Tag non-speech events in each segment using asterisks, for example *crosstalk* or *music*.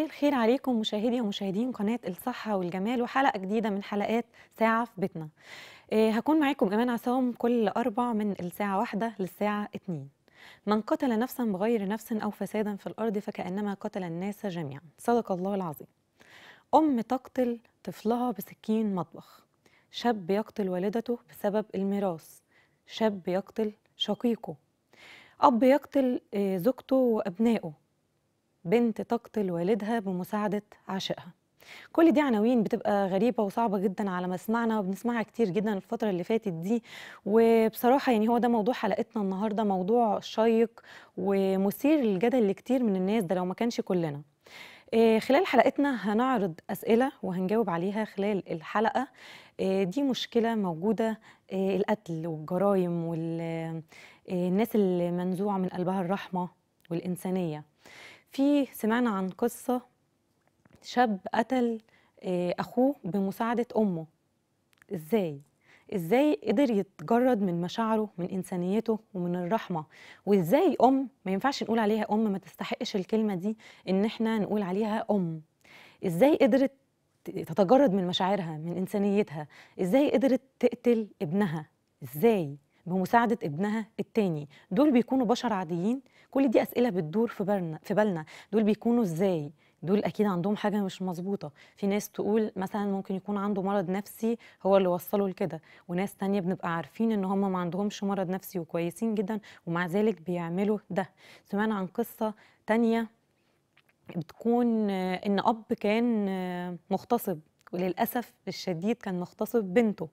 مساء الخير عليكم مشاهدي ومشاهدين قناة الصحة والجمال وحلقة جديدة من حلقات ساعة في بيتنا آه، هكون معاكم إيمان عصام كل أربع من الساعة واحدة للساعة اتنين من قتل نفسا بغير نفس أو فسادا في الأرض فكأنما قتل الناس جميعا صدق الله العظيم أم تقتل طفلها بسكين مطبخ شاب يقتل والدته بسبب الميراث شاب يقتل شقيقه أب يقتل آه، زوجته وأبنائه بنت تقتل والدها بمساعدة عاشقها كل دي عناوين بتبقى غريبة وصعبة جدا على مسمعنا وبنسمعها كتير جدا الفترة اللي فاتت دي وبصراحة يعني هو ده موضوع حلقتنا النهاردة موضوع شيق ومثير للجدل لكتير من الناس ده لو ما كانش كلنا آه، خلال حلقتنا هنعرض أسئلة وهنجاوب عليها خلال الحلقة آه، دي مشكلة موجودة آه، القتل والجرائم والناس اللي منزوعة من قلبها الرحمة والإنسانية في سمعنا عن قصة شاب قتل آه، أخوه بمساعدة أمه إزاي؟ إزاي قدر يتجرد من مشاعره من إنسانيته ومن الرحمة وإزاي أم ما ينفعش نقول عليها أم ما تستحقش الكلمة دي إن إحنا نقول عليها أم إزاي قدرت تتجرد من مشاعرها من إنسانيتها إزاي قدرت تقتل ابنها إزاي؟ بمساعدة ابنها التاني دول بيكونوا بشر عاديين كل دي اسئله بتدور في بالنا في بالنا دول بيكونوا ازاي دول اكيد عندهم حاجه مش مظبوطه في ناس تقول مثلا ممكن يكون عنده مرض نفسي هو اللي وصله لكده وناس تانية بنبقى عارفين ان هم ما عندهمش مرض نفسي وكويسين جدا ومع ذلك بيعملوا ده سمعنا عن قصه تانية بتكون ان اب كان مغتصب وللاسف الشديد كان مغتصب بنته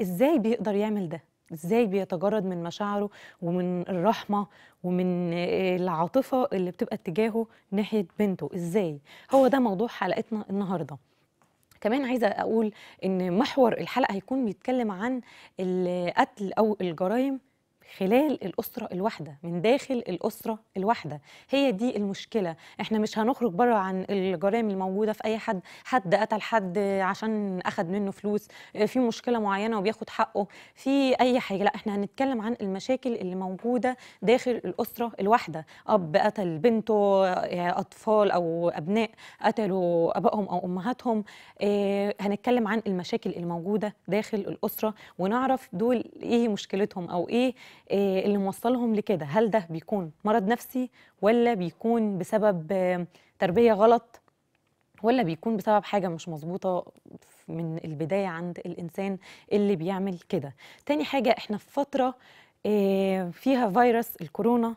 ازاي بيقدر يعمل ده ازاي بيتجرد من مشاعره ومن الرحمه ومن آه، العاطفه اللي بتبقى اتجاهه ناحيه بنته ازاي هو ده موضوع حلقتنا النهارده كمان عايزه اقول ان محور الحلقه هيكون بيتكلم عن القتل او الجرائم خلال الأسرة الواحدة من داخل الأسرة الواحدة هي دي المشكلة احنا مش هنخرج بره عن الجرائم الموجودة في أي حد حد قتل حد عشان أخد منه فلوس في مشكلة معينة وبياخد حقه في أي حاجة لا احنا هنتكلم عن المشاكل اللي موجودة داخل الأسرة الواحدة أب قتل بنته أطفال أو أبناء قتلوا أبائهم أو أمهاتهم آه، هنتكلم عن المشاكل اللي موجودة داخل الأسرة ونعرف دول إيه مشكلتهم أو إيه آه، اللي موصلهم لكده هل ده بيكون مرض نفسي ولا بيكون بسبب آه، تربيه غلط ولا بيكون بسبب حاجة مش مظبوطة من البداية عند الإنسان اللي بيعمل كده تاني حاجة إحنا في فترة آه، فيها فيروس الكورونا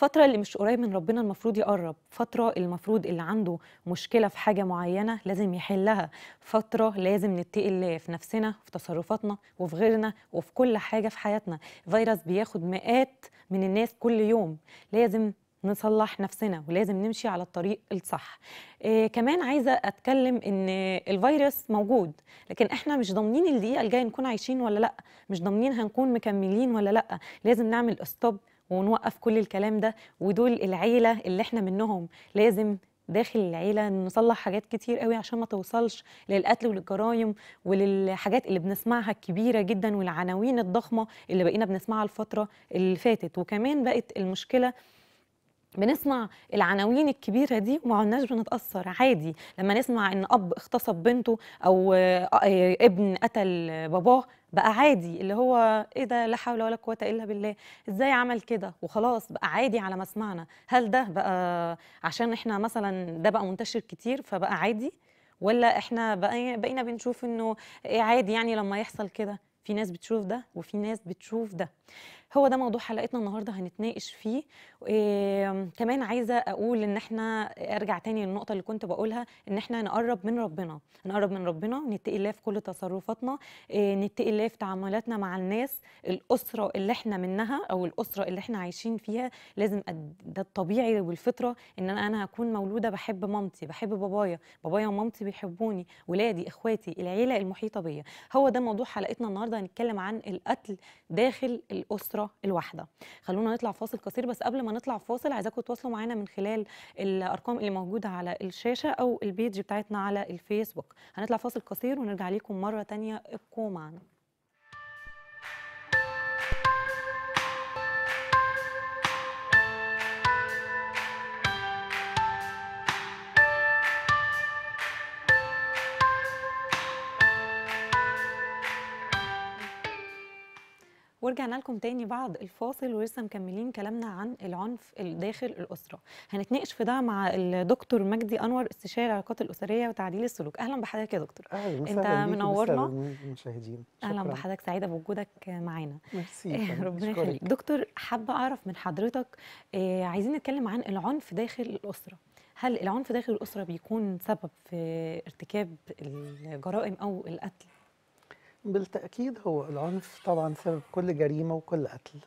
فترة اللي مش قريب من ربنا المفروض يقرب فتره المفروض اللي عنده مشكله في حاجه معينه لازم يحلها فتره لازم نتقي الله في نفسنا في تصرفاتنا وفي غيرنا وفي كل حاجه في حياتنا فيروس بياخد مئات من الناس كل يوم لازم نصلح نفسنا ولازم نمشي على الطريق الصح إيه كمان عايزه اتكلم ان الفيروس موجود لكن احنا مش ضامنين الدقيقه الجايه نكون عايشين ولا لا مش ضامنين هنكون مكملين ولا لا لازم نعمل استوب ونوقف كل الكلام ده ودول العيله اللي احنا منهم لازم داخل العيله نصلح حاجات كتير قوي عشان ما توصلش للقتل وللجرائم وللحاجات اللي بنسمعها الكبيره جدا والعناوين الضخمه اللي بقينا بنسمعها الفتره اللي فاتت وكمان بقت المشكله بنسمع العناوين الكبيره دي وما عدناش بنتاثر عادي لما نسمع ان اب اغتصب بنته او آه، ابن قتل باباه بقى عادي اللي هو ايه ده لا حول ولا قوه الا بالله ازاي عمل كده وخلاص بقى عادي على ما سمعنا هل ده بقى عشان احنا مثلا ده بقى منتشر كتير فبقى عادي ولا احنا بقينا بنشوف انه ايه عادي يعني لما يحصل كده في ناس بتشوف ده وفي ناس بتشوف ده هو ده موضوع حلقتنا النهارده هنتناقش فيه إيه كمان عايزه اقول ان احنا ارجع تاني للنقطه اللي كنت بقولها ان احنا نقرب من ربنا نقرب من ربنا نتقي الله في كل تصرفاتنا إيه نتقي الله في تعاملاتنا مع الناس الاسره اللي احنا منها او الاسره اللي احنا عايشين فيها لازم ده الطبيعي والفطره ان انا انا هكون مولوده بحب مامتي بحب بابايا بابايا ومامتي بيحبوني ولادي اخواتي العيله المحيطه بيا هو ده موضوع حلقتنا النهارده هنتكلم عن القتل داخل الاسره الواحده خلونا نطلع فاصل قصير بس قبل ما نطلع فاصل عايزاكم تتواصلوا معانا من خلال الارقام اللي موجوده على الشاشه او البيج بتاعتنا على الفيسبوك هنطلع فاصل قصير ونرجع لكم مره تانية ابقوا معنا ورجعنا لكم تاني بعد الفاصل ولسه مكملين كلامنا عن العنف داخل الاسره هنتناقش في ده مع الدكتور مجدي انور استشاري العلاقات الاسريه وتعديل السلوك اهلا بحضرتك يا دكتور اهلا انت منورنا المشاهدين اهلا بحضرتك سعيده بوجودك معانا ميرسي آه، ربنا يخليك دكتور حابه اعرف من حضرتك آه، عايزين نتكلم عن العنف داخل الاسره هل العنف داخل الاسره بيكون سبب في ارتكاب الجرائم او القتل بالتأكيد هو العنف طبعا سبب كل جريمة وكل قتل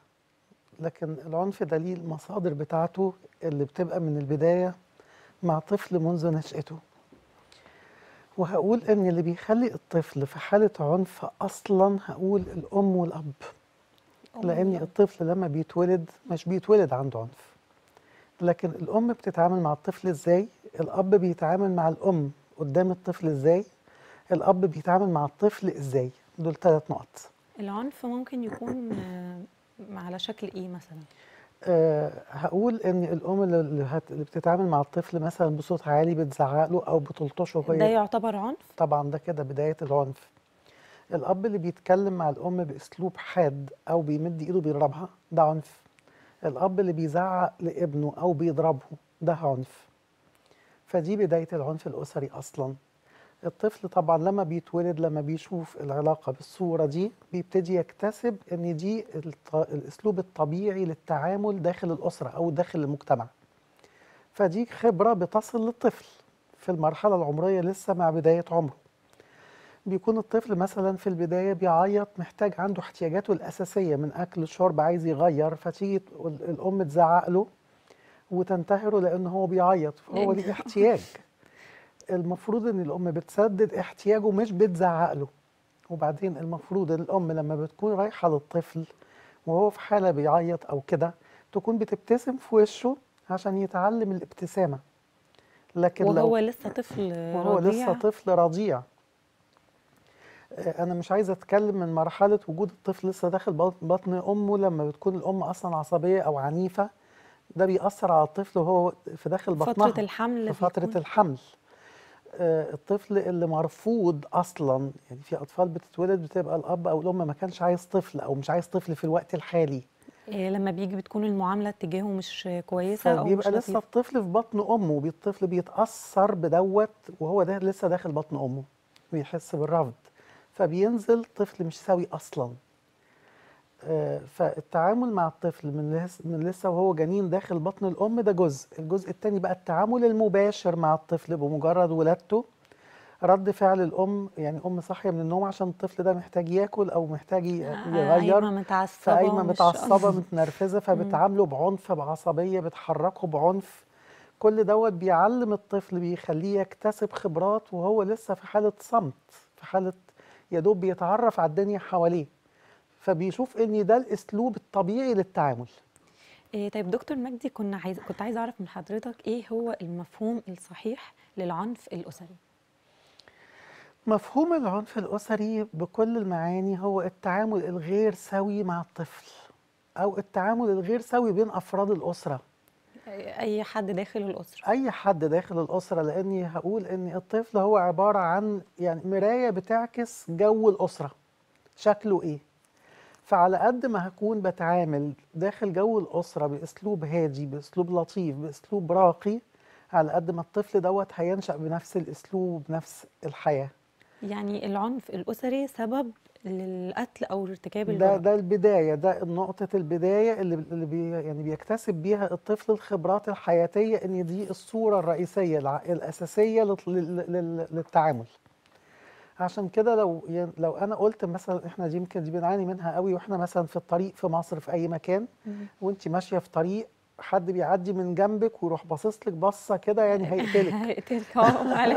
لكن العنف دليل المصادر بتاعته اللي بتبقى من البداية مع طفل منذ نشأته وهقول ان اللي بيخلي الطفل في حالة عنف اصلا هقول الام والاب لان الطفل لما بيتولد مش بيتولد عنده عنف لكن الام بتتعامل مع الطفل ازاي الاب بيتعامل مع الام قدام الطفل ازاي الاب بيتعامل مع الطفل ازاي دول ثلاث نقط العنف ممكن يكون آه، على شكل ايه مثلا؟ أه هقول ان الام اللي, هت... اللي بتتعامل مع الطفل مثلا بصوت عالي بتزعق له او بتلطشه وهي ده يعتبر عنف؟ طبعا ده كده بدايه العنف. الاب اللي بيتكلم مع الام باسلوب حاد او بيمد ايده بيضربها ده عنف. الاب اللي بيزعق لابنه او بيضربه ده عنف. فدي بدايه العنف الاسري اصلا. الطفل طبعا لما بيتولد لما بيشوف العلاقه بالصوره دي بيبتدي يكتسب ان دي الاسلوب الطبيعي للتعامل داخل الاسره او داخل المجتمع فدي خبره بتصل للطفل في المرحله العمريه لسه مع بدايه عمره بيكون الطفل مثلا في البدايه بيعيط محتاج عنده احتياجاته الاساسيه من اكل شرب عايز يغير فتيجي الام تزعق له وتنتهره لان هو بيعيط فهو *laughs* ليه احتياج المفروض ان الام بتسدد احتياجه مش بتزعق له وبعدين المفروض الام لما بتكون رايحه للطفل وهو في حاله بيعيط او كده تكون بتبتسم في وشه عشان يتعلم الابتسامه لكن وهو لو لسه طفل وهو رضيع. لسه طفل رضيع آه، انا مش عايزه اتكلم من مرحله وجود الطفل لسه داخل بطن امه لما بتكون الام اصلا عصبيه او عنيفه ده بيأثر على الطفل وهو في داخل بطنها فتره الحمل في فتره الحمل آه، الطفل اللي مرفوض اصلا يعني في اطفال بتتولد بتبقى الاب او الام ما كانش عايز طفل او مش عايز طفل في الوقت الحالي إيه لما بيجي بتكون المعامله اتجاهه مش كويسه او بيبقى لسه الطفل في بطن امه الطفل بيتاثر بدوت وهو ده لسه داخل بطن امه بيحس بالرفض فبينزل طفل مش سوي اصلا فالتعامل مع الطفل من لسه, من لسه وهو جنين داخل بطن الام ده جزء الجزء الثاني بقى التعامل المباشر مع الطفل بمجرد ولادته رد فعل الام يعني ام صاحيه من النوم عشان الطفل ده محتاج ياكل او محتاج آه، يغير قايمه متعصبه قايمه متعصبه *laughs* متنرفزه فبتعامله بعنف بعصبيه بتحركه بعنف كل دوت بيعلم الطفل بيخليه يكتسب خبرات وهو لسه في حاله صمت في حاله يا دوب بيتعرف على الدنيا حواليه فبيشوف ان ده الاسلوب الطبيعي للتعامل إيه طيب دكتور مجدي كنا عايز كنت عايزه اعرف من حضرتك ايه هو المفهوم الصحيح للعنف الاسري مفهوم العنف الاسري بكل المعاني هو التعامل الغير سوي مع الطفل او التعامل الغير سوي بين افراد الاسره اي حد داخل الاسره اي حد داخل الاسره لاني هقول ان الطفل هو عباره عن يعني مرايه بتعكس جو الاسره شكله ايه فعلى قد ما هكون بتعامل داخل جو الأسرة بأسلوب هادي بأسلوب لطيف بأسلوب راقي على قد ما الطفل دوت هينشأ بنفس الأسلوب بنفس الحياة يعني العنف الأسري سبب للقتل أو ارتكاب ده ده البداية ده نقطة البداية اللي, اللي بي يعني بيكتسب بيها الطفل الخبرات الحياتية إن دي الصورة الرئيسية الأساسية للتعامل عشان كده لو يعني لو انا قلت مثلا احنا دي يمكن دي بنعاني منها قوي واحنا مثلا في الطريق في مصر في اي مكان وانت ماشيه في طريق حد بيعدي من جنبك ويروح باصص لك بصه كده يعني هيقتلك *laughs* هيقتلك اه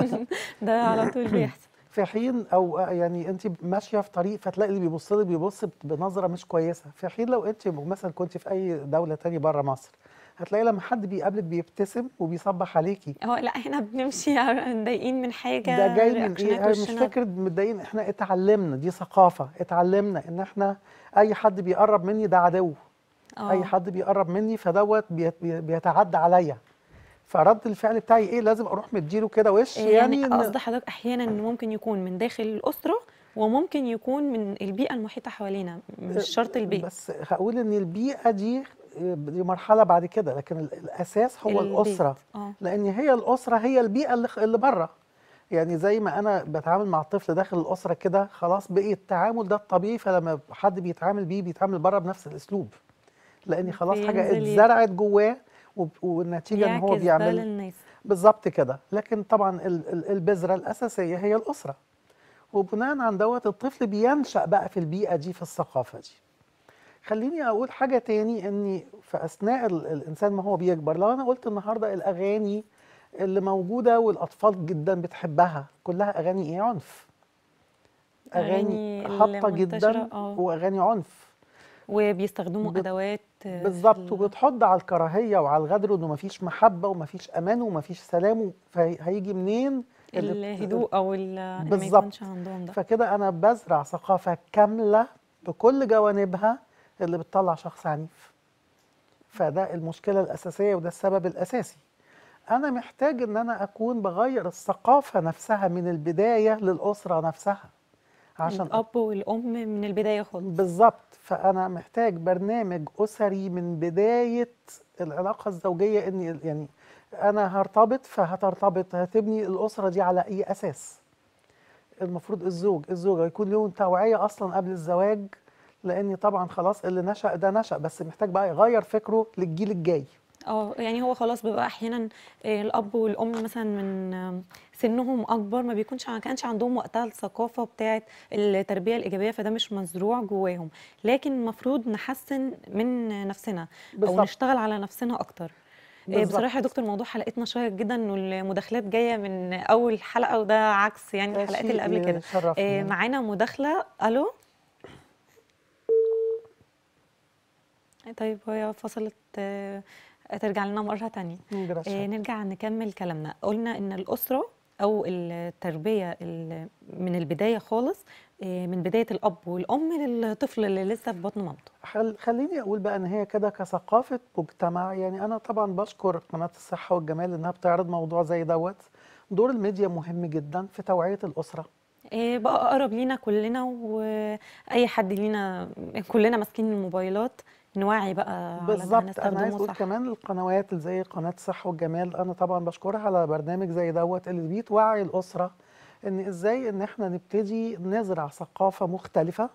ده على طول *laughs* بيحصل في حين او يعني انت ماشيه في طريق فتلاقي اللي بيبص لك بيبص بنظره مش كويسه في حين لو انت مثلا كنت في اي دوله تانية بره مصر هتلاقي لما حد بيقابلك بيبتسم وبيصبح عليكي اه لا احنا بنمشي *laughs* متضايقين من حاجه ده جاي من ايه مش فكره متضايقين احنا اتعلمنا دي ثقافه اتعلمنا ان احنا اي حد بيقرب مني ده عدو أوه. اي حد بيقرب مني فدوت بيتعدى عليا فرد الفعل بتاعي ايه لازم اروح مديله كده وش يعني, يعني قصدي حضرتك احيانا ممكن يكون من داخل الاسره وممكن يكون من البيئه المحيطه حوالينا مش شرط البيت بس هقول ان البيئه دي دي مرحله بعد كده لكن الاساس هو البيت. الاسره آه. لان هي الاسره هي البيئه اللي, اللي بره يعني زي ما انا بتعامل مع الطفل داخل الاسره كده خلاص بقي التعامل ده الطبيعي فلما حد بيتعامل بيه بيتعامل بره بنفس الاسلوب لان خلاص حاجه اتزرعت جواه والنتيجه ان هو بيعمل بالظبط كده لكن طبعا البذره الاساسيه هي الاسره وبناء عن دوت الطفل بينشا بقى في البيئه دي في الثقافه دي خليني اقول حاجه تاني اني في اثناء الانسان ما هو بيكبر لو انا قلت النهارده الاغاني اللي موجوده والاطفال جدا بتحبها كلها اغاني ايه عنف اغاني, أغاني هابطه جدا أوه. آه. واغاني عنف وبيستخدموا بت... ادوات آه، بالظبط وبتحض على الكراهيه وعلى الغدر انه مفيش محبه ومفيش امان ومفيش سلام فهيجي منين الهدوء او بالظبط فكده انا بزرع ثقافه كامله بكل جوانبها اللي بتطلع شخص عنيف فده المشكله الاساسيه وده السبب الاساسي انا محتاج ان انا اكون بغير الثقافه نفسها من البدايه للاسره نفسها عشان الاب والام من البدايه خالص بالظبط فانا محتاج برنامج اسري من بدايه العلاقه الزوجيه اني يعني انا هرتبط فهترتبط هتبني الاسره دي على اي اساس المفروض الزوج الزوجه يكون لهم توعيه اصلا قبل الزواج لان طبعا خلاص اللي نشا ده نشا بس محتاج بقى يغير فكره للجيل الجاي اه يعني هو خلاص بيبقى احيانا آه، الاب والام مثلا من سنهم اكبر ما بيكونش ما كانش عندهم وقتها الثقافه بتاعه التربيه الايجابيه فده مش مزروع جواهم لكن المفروض نحسن من نفسنا بالزبط. او نشتغل على نفسنا اكتر آه، بالزبط. بصراحه يا دكتور موضوع حلقتنا شيق جدا والمداخلات جايه من اول حلقه وده عكس يعني الحلقات اللي قبل كده آه، معانا مداخله الو طيب هي فصلت آه، ترجع لنا مرة تانية آه، نرجع نكمل كلامنا قلنا إن الأسرة أو التربية من البداية خالص آه، من بداية الأب والأم للطفل اللي لسه في بطن مامته خل... خليني أقول بقى إن هي كده كثقافة مجتمع يعني أنا طبعا بشكر قناة الصحة والجمال إنها بتعرض موضوع زي دوت دور الميديا مهم جدا في توعية الأسرة بقى أقرب لينا كلنا وأي حد لينا كلنا ماسكين الموبايلات نوعي بقى بالظبط انا عايز اقول كمان القنوات زي قناه صح والجمال انا طبعا بشكرها على برنامج زي دوت اللي بتوعي الاسره ان ازاي ان احنا نبتدي نزرع ثقافه مختلفه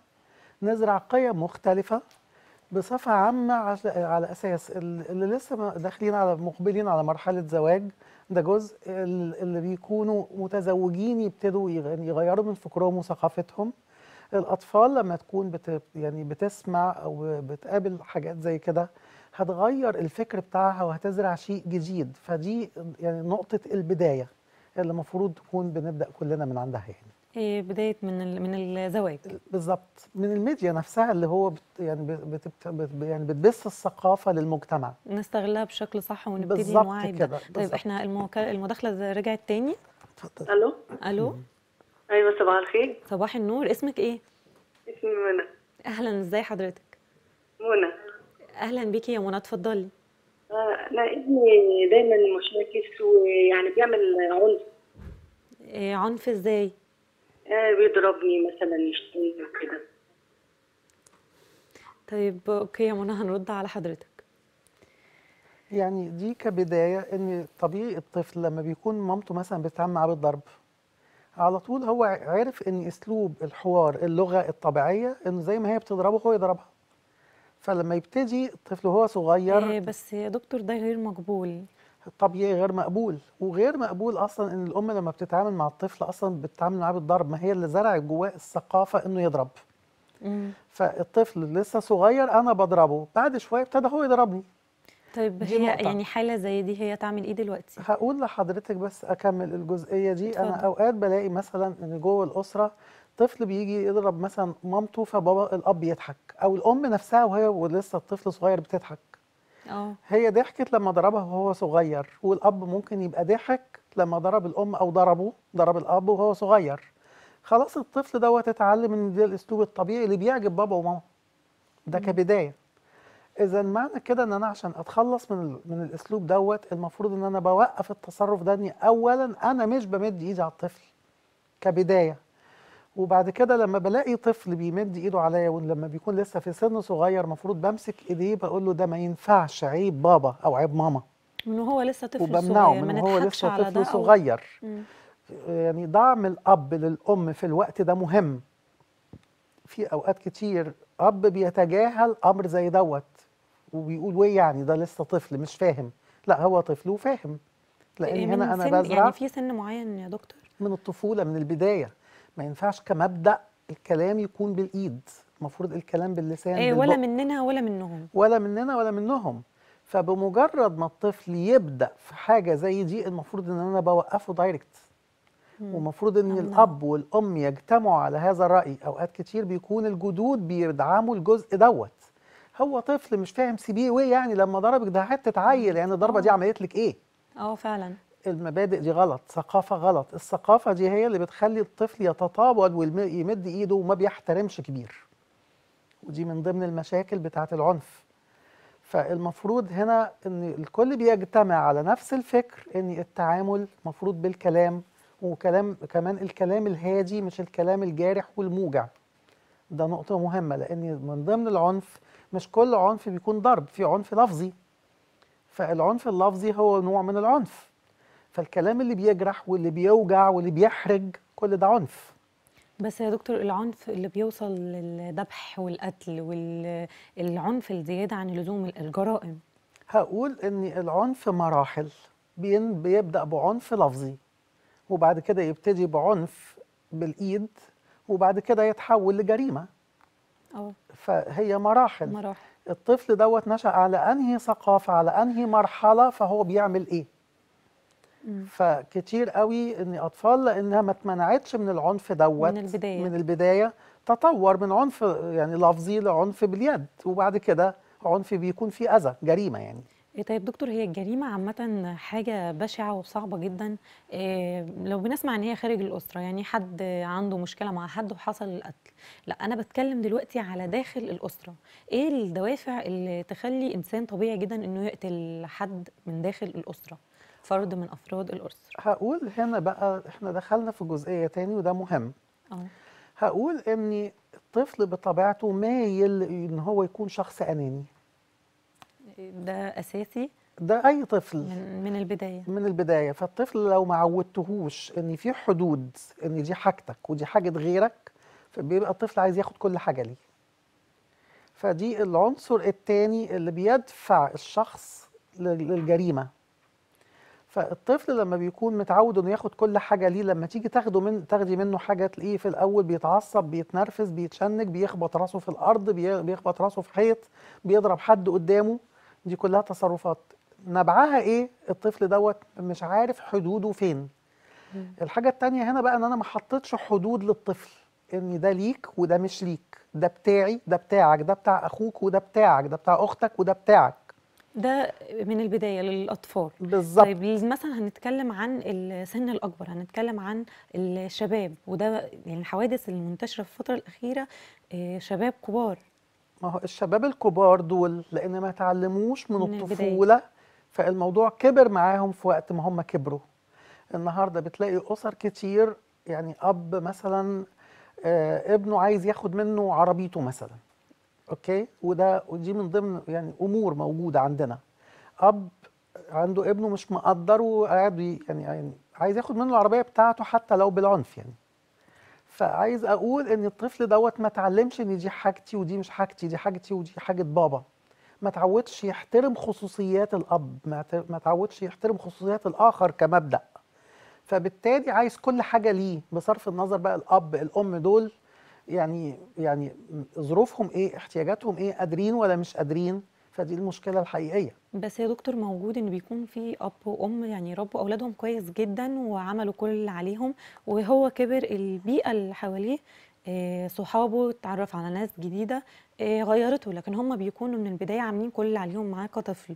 نزرع قيم مختلفه بصفه عامه على اساس اللي لسه داخلين على مقبلين على مرحله زواج ده جزء اللي بيكونوا متزوجين يبتدوا يغيروا من فكرهم وثقافتهم الاطفال لما تكون بت يعني بتسمع او بتقابل حاجات زي كده هتغير الفكر بتاعها وهتزرع شيء جديد فدي يعني نقطه البدايه اللي المفروض تكون بنبدا كلنا من عندها يعني آه، بدايه من من الزواج بالظبط من الميديا نفسها اللي هو بت يعني بتبت بت يعني بتبث الثقافه للمجتمع نستغلها بشكل صح ونبتدي نوعي بالظبط كده طيب احنا المداخله رجعت تاني اتفضل الو الو ايوه صباح الخير صباح النور اسمك ايه اسمي منى اهلا ازاي حضرتك منى اهلا بيكي يا منى اتفضلي انا آه، لا ابني دايما مشاكس ويعني بيعمل عنف إيه عنف ازاي آه بيضربني مثلا يشتمني وكده طيب اوكي يا منى هنرد على حضرتك يعني دي كبدايه ان طبيعي الطفل لما بيكون مامته مثلا بتتعامل معاه بالضرب على طول هو عرف ان اسلوب الحوار اللغه الطبيعيه ان زي ما هي بتضربه هو يضربها فلما يبتدي الطفل وهو صغير إيه بس يا دكتور ده غير مقبول طبيعي غير مقبول وغير مقبول اصلا ان الام لما بتتعامل مع الطفل اصلا بتتعامل معاه بالضرب ما هي اللي زرعت جواه الثقافه انه يضرب مم. فالطفل لسه صغير انا بضربه بعد شويه ابتدى هو يضربني طيب هي نقطة. يعني حاله زي دي هي تعمل ايه دلوقتي هقول لحضرتك بس اكمل الجزئيه دي اتفضل. انا اوقات بلاقي مثلا ان جوه الاسره طفل بيجي يضرب مثلا مامته فبابا الاب يضحك او الام نفسها وهي ولسه الطفل صغير بتضحك أوه. هي ضحكت لما ضربها وهو صغير والاب ممكن يبقى ضحك لما ضرب الام او ضربه ضرب الاب وهو صغير خلاص الطفل دوت اتعلم ان ده الاسلوب الطبيعي اللي بيعجب بابا وماما ده كبدايه اذا معنى كده ان انا عشان اتخلص من من الاسلوب دوت المفروض ان انا بوقف التصرف ده اني اولا انا مش بمد ايدي على الطفل كبدايه وبعد كده لما بلاقي طفل بيمد ايده عليا ولما بيكون لسه في سن صغير المفروض بمسك ايديه بقول له ده ما ينفعش عيب بابا او عيب ماما من هو لسه طفل وبمنعه صغير من هو لسه طفل صغير أو... يعني دعم الاب للام في الوقت ده مهم في اوقات كتير اب بيتجاهل امر زي دوت وبيقول وايه يعني ده لسه طفل مش فاهم لا هو طفل وفاهم لان إيه، هنا انا يعني بزرع يعني في سن معين يا دكتور من الطفوله من البدايه ما ينفعش كمبدا الكلام يكون بالايد المفروض الكلام باللسان ايه ولا مننا ولا منهم ولا مننا ولا منهم فبمجرد ما الطفل يبدا في حاجه زي دي المفروض ان انا بوقفه دايركت ومفروض ان الله. الاب والام يجتمعوا على هذا الراي اوقات كتير بيكون الجدود بيدعموا الجزء دوت هو طفل مش فاهم سي بي إيه وايه يعني لما ضربك ده هتتعيل يعني الضربه دي آه. عملت لك ايه اه فعلا المبادئ دي غلط ثقافه غلط الثقافه دي هي اللي بتخلي الطفل يتطاول ويمد ايده وما بيحترمش كبير ودي من ضمن المشاكل بتاعه العنف فالمفروض هنا ان الكل بيجتمع على نفس الفكر ان التعامل مفروض بالكلام وكلام كمان الكلام الهادي مش الكلام الجارح والموجع ده نقطة مهمة لأن من ضمن العنف مش كل عنف بيكون ضرب في عنف لفظي فالعنف اللفظي هو نوع من العنف فالكلام اللي بيجرح واللي بيوجع واللي بيحرج كل ده عنف بس يا دكتور العنف اللي بيوصل للذبح والقتل والعنف الزيادة عن اللزوم الجرائم هقول ان العنف مراحل بيبدأ بعنف لفظي وبعد كده يبتدي بعنف بالإيد وبعد كده يتحول لجريمه أوه. فهي مراحل مراحل الطفل دوت نشأ على أنهي ثقافة على أنهي مرحلة فهو بيعمل إيه مم. فكتير قوي ان اطفال لانها ما اتمنعتش من العنف دوت من البدايه من البدايه تطور من عنف يعني لفظي لعنف باليد وبعد كده عنف بيكون فيه اذى جريمه يعني إيه طيب دكتور هي الجريمة عامة حاجة بشعة وصعبة جدا إيه لو بنسمع ان هي خارج الأسرة يعني حد عنده مشكلة مع حد وحصل القتل لا أنا بتكلم دلوقتي على داخل الأسرة ايه الدوافع اللي تخلي إنسان طبيعي جدا انه يقتل حد من داخل الأسرة فرد من أفراد الأسرة هقول هنا بقى احنا دخلنا في جزئية تاني وده مهم أوه. هقول ان الطفل بطبيعته مايل ان هو يكون شخص أناني ده اساسي ده اي طفل من, من البدايه من البدايه فالطفل لو ما عودتهوش ان في حدود ان دي حاجتك ودي حاجه غيرك فبيبقى الطفل عايز ياخد كل حاجه ليه فدي العنصر الثاني اللي بيدفع الشخص للجريمه فالطفل لما بيكون متعود انه ياخد كل حاجه ليه لما تيجي تاخده من تاخدي منه حاجه تلاقيه في الاول بيتعصب بيتنرفز بيتشنج بيخبط راسه في الارض بيخبط راسه في حيط بيضرب حد قدامه دي كلها تصرفات نبعها ايه الطفل دوت مش عارف حدوده فين الحاجة التانية هنا بقى ان انا ما حطيتش حدود للطفل ان ده ليك وده مش ليك ده بتاعي ده بتاعك ده بتاع اخوك وده بتاعك ده بتاع اختك وده بتاعك ده من البداية للأطفال بالظبط طيب مثلا هنتكلم عن السن الأكبر هنتكلم عن الشباب وده يعني الحوادث المنتشرة في الفترة الأخيرة آه، شباب كبار ما هو الشباب الكبار دول لان ما تعلموش من, من الطفوله فالموضوع كبر معاهم في وقت ما هم كبروا النهارده بتلاقي اسر كتير يعني اب مثلا آه، ابنه عايز ياخد منه عربيته مثلا اوكي وده ودي من ضمن يعني امور موجوده عندنا اب عنده ابنه مش مقدره وقاعد يعني, يعني عايز ياخد منه العربيه بتاعته حتى لو بالعنف يعني فعايز اقول ان الطفل دوت ما اتعلمش ان دي حاجتي ودي مش حاجتي دي حاجتي ودي حاجه بابا ما اتعودش يحترم خصوصيات الاب ما اتعودش يحترم خصوصيات الاخر كمبدا فبالتالي عايز كل حاجه ليه بصرف النظر بقى الاب الام دول يعني يعني ظروفهم ايه احتياجاتهم ايه قادرين ولا مش قادرين فدي المشكله الحقيقيه بس يا دكتور موجود ان بيكون في اب وام يعني ربوا اولادهم كويس جدا وعملوا كل اللي عليهم وهو كبر البيئه اللي حواليه آه، صحابه اتعرف على ناس جديده آه، غيرته لكن هم بيكونوا من البدايه عاملين كل اللي عليهم معاه كطفل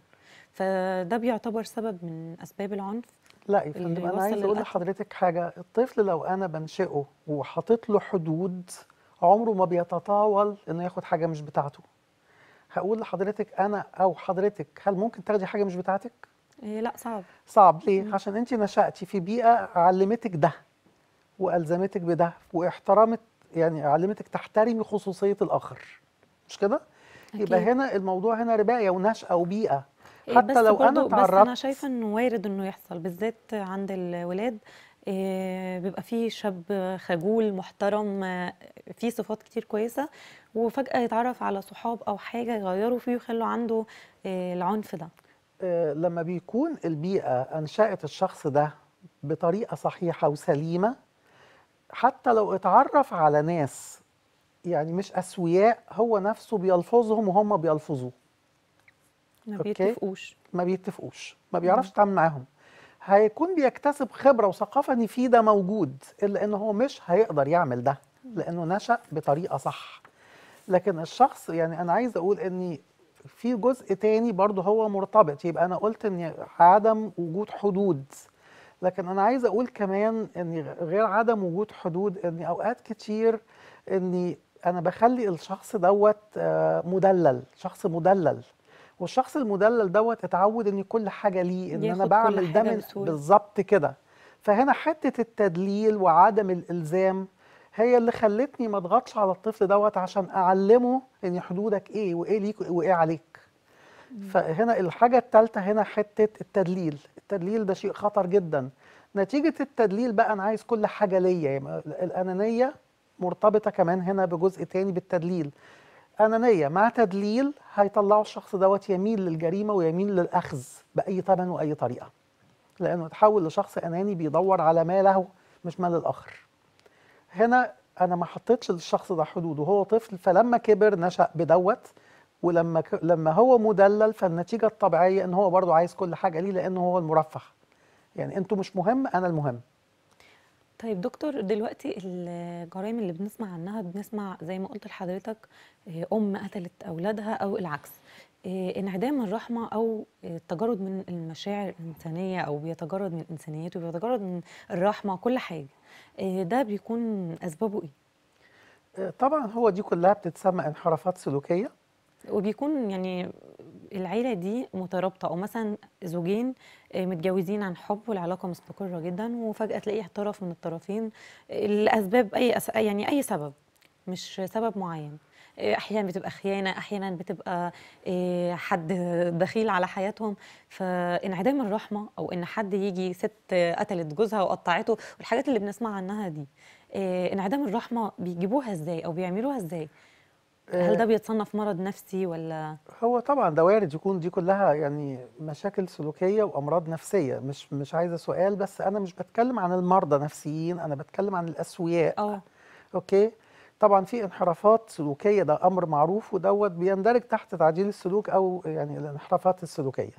فده بيعتبر سبب من اسباب العنف لا يا فندم انا عايز اقول لحضرتك حاجه الطفل لو انا بنشئه وحاطط له حدود عمره ما بيتطاول انه ياخد حاجه مش بتاعته هقول لحضرتك انا او حضرتك هل ممكن تاخدي حاجه مش بتاعتك إيه لا صعب صعب ليه مم. عشان انت نشاتي في بيئه علمتك ده والزمتك بده واحترمت يعني علمتك تحترمي خصوصيه الاخر مش كده يبقى هنا الموضوع هنا ربايه ونشأة وبيئة إيه، حتى بس لو انا تعرضت بس انا شايفه انه وارد انه يحصل بالذات عند الولاد إيه، بيبقى فيه شاب خجول محترم آه، فيه صفات كتير كويسه وفجاه يتعرف على صحاب او حاجه يغيروا فيه ويخلوا عنده آه، العنف ده آه، لما بيكون البيئه انشات الشخص ده بطريقه صحيحه وسليمه حتى لو اتعرف على ناس يعني مش اسوياء هو نفسه بيلفظهم وهم بيلفظوه ما بيتفقوش ما بيتفقوش ما بيعرفش يتعامل معاهم هيكون بيكتسب خبره وثقافه ان في ده موجود الا ان هو مش هيقدر يعمل ده لانه نشا بطريقه صح لكن الشخص يعني انا عايز اقول ان في جزء تاني برضه هو مرتبط يبقى انا قلت ان عدم وجود حدود لكن انا عايز اقول كمان ان غير عدم وجود حدود ان اوقات كتير اني انا بخلي الشخص دوت آه، مدلل شخص مدلل والشخص المدلل دوت اتعود ان كل حاجه ليه ان انا بعمل ده بالظبط كده فهنا حته التدليل وعدم الالزام هي اللي خلتني ما اضغطش على الطفل دوت عشان اعلمه ان حدودك ايه وايه ليك وايه عليك فهنا الحاجه الثالثه هنا حته التدليل التدليل ده شيء خطر جدا نتيجه التدليل بقى انا عايز كل حاجه ليا يعني الانانيه مرتبطه كمان هنا بجزء تاني بالتدليل انانيه مع تدليل هيطلعوا الشخص دوت يميل للجريمه ويميل للاخذ باي ثمن واي طريقه لانه اتحول لشخص اناني بيدور على ما له مش مال الاخر هنا انا ما حطيتش للشخص ده حدود وهو طفل فلما كبر نشا بدوت ولما ك... لما هو مدلل فالنتيجه الطبيعيه ان هو برضه عايز كل حاجه ليه لانه هو المرفه يعني انتوا مش مهم انا المهم طيب دكتور دلوقتي الجرائم اللي بنسمع عنها بنسمع زي ما قلت لحضرتك آه، ام قتلت اولادها او العكس آه، انعدام الرحمه او التجرد آه، من المشاعر الانسانيه او بيتجرد من الانسانيات وبيتجرد من الرحمه كل حاجه آه، ده بيكون اسبابه ايه طبعا هو دي كلها بتتسمى انحرافات سلوكيه وبيكون يعني العيله دي مترابطه او مثلا زوجين متجوزين عن حب والعلاقه مستقره جدا وفجاه تلاقي طرف من الطرفين لاسباب اي يعني اي سبب مش سبب معين آه، احيانا بتبقى خيانه احيانا بتبقى آه، حد دخيل على حياتهم فانعدام الرحمه او ان حد يجي ست قتلت جوزها وقطعته والحاجات اللي بنسمع عنها دي آه، انعدام الرحمه بيجيبوها ازاي او بيعملوها ازاي هل ده بيتصنف مرض نفسي ولا هو طبعا ده وارد يكون دي كلها يعني مشاكل سلوكيه وامراض نفسيه مش مش عايزه سؤال بس انا مش بتكلم عن المرضى نفسيين انا بتكلم عن الاسوياء أوه. اوكي طبعا في انحرافات سلوكيه ده امر معروف ودوت بيندرج تحت تعديل السلوك او يعني الانحرافات السلوكيه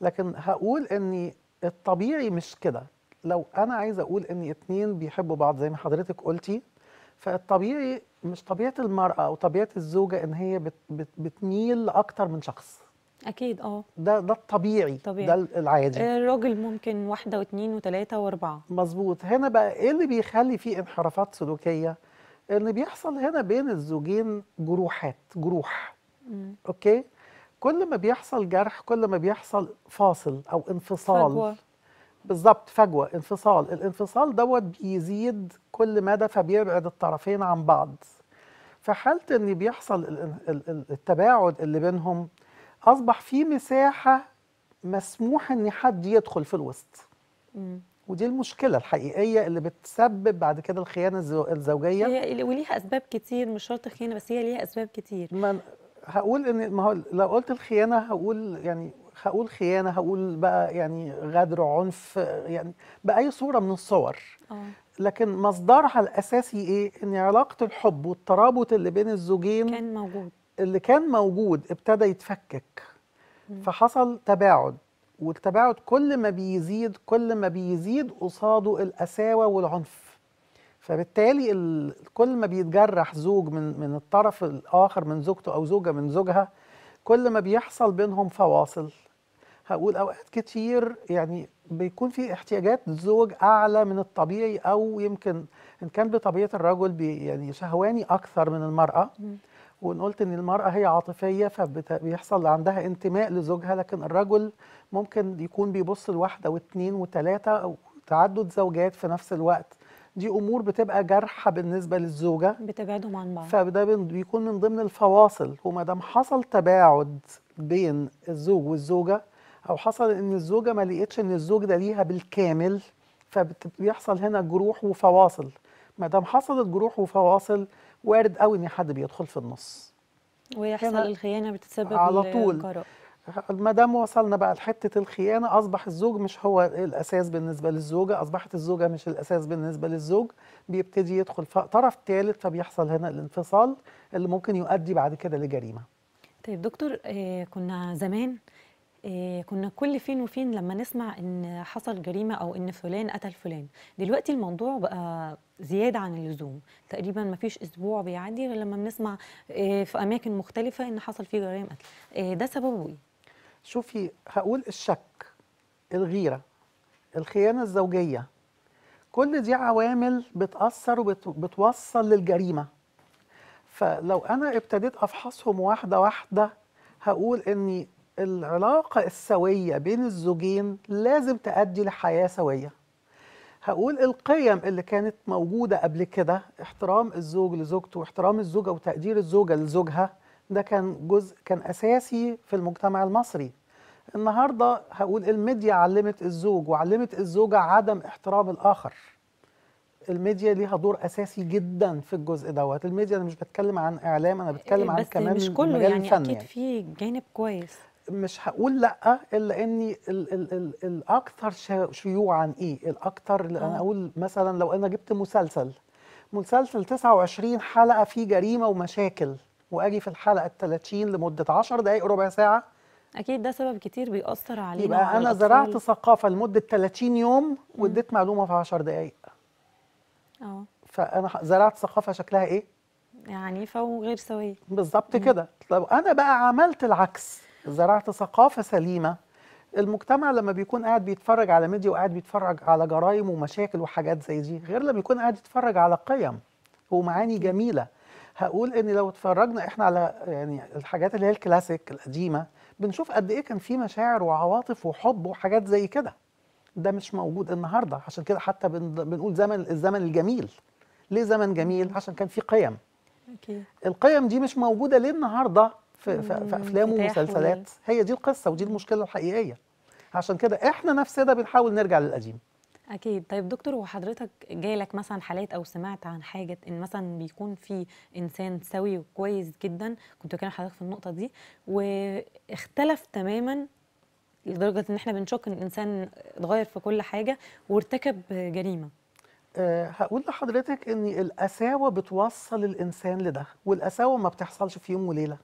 لكن هقول ان الطبيعي مش كده لو انا عايز اقول ان اتنين بيحبوا بعض زي ما حضرتك قلتي فالطبيعي مش طبيعه المراه او طبيعه الزوجه ان هي بت بت بتميل لاكتر من شخص اكيد اه ده ده الطبيعي طبيعي. ده العادي آه، الراجل ممكن واحده واثنين وثلاثه واربعه مظبوط هنا بقى ايه اللي بيخلي فيه انحرافات سلوكيه ان بيحصل هنا بين الزوجين جروحات جروح مم. اوكي كل ما بيحصل جرح كل ما بيحصل فاصل او انفصال فجوة. بالظبط فجوه انفصال الانفصال دوت بيزيد كل مدى فبيبعد الطرفين عن بعض في حاله ان بيحصل التباعد اللي بينهم اصبح في مساحه مسموح ان حد يدخل في الوسط مم. ودي المشكلة الحقيقية اللي بتسبب بعد كده الخيانة الزوجية هي وليها أسباب كتير مش شرط خيانة بس هي ليها أسباب كتير ما هقول إن ما هو لو قلت الخيانة هقول يعني هقول خيانة هقول بقى يعني غدر عنف يعني بأي صورة من الصور أوه. لكن مصدرها الأساسي إيه؟ إن علاقة الحب والترابط اللي بين الزوجين كان موجود اللي كان موجود ابتدى يتفكك مم. فحصل تباعد والتباعد كل ما بيزيد كل ما بيزيد قصاده القساوه والعنف فبالتالي كل ما بيتجرح زوج من من الطرف الاخر من زوجته او زوجه من زوجها كل ما بيحصل بينهم فواصل هقول اوقات كتير يعني بيكون في احتياجات الزوج اعلى من الطبيعي او يمكن ان كان بطبيعه الرجل بي يعني شهواني اكثر من المراه وان قلت ان المراه هي عاطفيه فبيحصل عندها انتماء لزوجها لكن الرجل ممكن يكون بيبص لواحده واثنين وثلاثه او تعدد زوجات في نفس الوقت دي امور بتبقى جارحه بالنسبه للزوجه بتبعدهم عن بعض فده بيكون من ضمن الفواصل وما دام حصل تباعد بين الزوج والزوجه او حصل ان الزوجه ما لقيتش ان الزوج ده ليها بالكامل فبيحصل هنا جروح وفواصل ما دام حصلت جروح وفواصل وارد قوي ان حد بيدخل في النص ويحصل الخيانه بتتسبب على طول ما دام وصلنا بقى لحته الخيانه اصبح الزوج مش هو الاساس بالنسبه للزوجه اصبحت الزوجه مش الاساس بالنسبه للزوج بيبتدي يدخل طرف ثالث فبيحصل هنا الانفصال اللي ممكن يؤدي بعد كده لجريمه طيب دكتور آه، كنا زمان آه، كنا كل فين وفين لما نسمع ان حصل جريمه او ان فلان قتل فلان دلوقتي الموضوع بقى زياده عن اللزوم تقريبا ما فيش اسبوع بيعدي غير لما بنسمع آه، في اماكن مختلفه ان حصل فيه جريمه قتل آه، ده سببه ايه شوفي هقول الشك الغيره الخيانه الزوجيه كل دي عوامل بتاثر وبتوصل للجريمه فلو انا ابتديت افحصهم واحده واحده هقول اني العلاقة السوية بين الزوجين لازم تؤدي لحياة سوية هقول القيم اللي كانت موجودة قبل كده احترام الزوج لزوجته واحترام الزوجة وتقدير الزوجة لزوجها ده كان جزء كان أساسي في المجتمع المصري النهاردة هقول الميديا علمت الزوج وعلمت الزوجة عدم احترام الآخر الميديا ليها دور اساسي جدا في الجزء دوت الميديا انا مش بتكلم عن اعلام انا بتكلم عن كمان مش كله يعني اكيد يعني. في جانب كويس مش هقول لا الا اني الـ الـ الـ الاكثر شيوعا ايه الاكثر اللي انا آه. اقول مثلا لو انا جبت مسلسل مسلسل 29 حلقه فيه جريمه ومشاكل واجي في الحلقه ال 30 لمده 10 دقائق ربع ساعه اكيد ده سبب كتير بيأثر علينا يبقى انا زرعت ثقافه لمده 30 يوم واديت معلومه في 10 دقائق اه فانا زرعت ثقافه شكلها ايه عنيفه وغير سويه بالظبط كده طب انا بقى عملت العكس زرعت ثقافه سليمه المجتمع لما بيكون قاعد بيتفرج على ميديا وقاعد بيتفرج على جرائم ومشاكل وحاجات زي دي غير لما يكون قاعد يتفرج على قيم ومعاني جميله هقول ان لو اتفرجنا احنا على يعني الحاجات اللي هي الكلاسيك القديمه بنشوف قد ايه كان في مشاعر وعواطف وحب وحاجات زي كده ده مش موجود النهارده عشان كده حتى بنقول زمن الزمن الجميل ليه زمن جميل عشان كان في قيم أكيد. القيم دي مش موجوده ليه النهارده في, في, في افلام ومسلسلات هي دي القصه ودي المشكله الحقيقيه عشان كده احنا نفسنا بنحاول نرجع للقديم اكيد طيب دكتور وحضرتك جالك مثلا حالات او سمعت عن حاجه ان مثلا بيكون في انسان سوي وكويس جدا كنت بتكلم حضرتك في النقطه دي واختلف تماما لدرجه ان احنا بنشك ان الانسان اتغير في كل حاجه وارتكب جريمه أه هقول لحضرتك ان القساوه بتوصل الانسان لده والقساوه ما بتحصلش في يوم وليله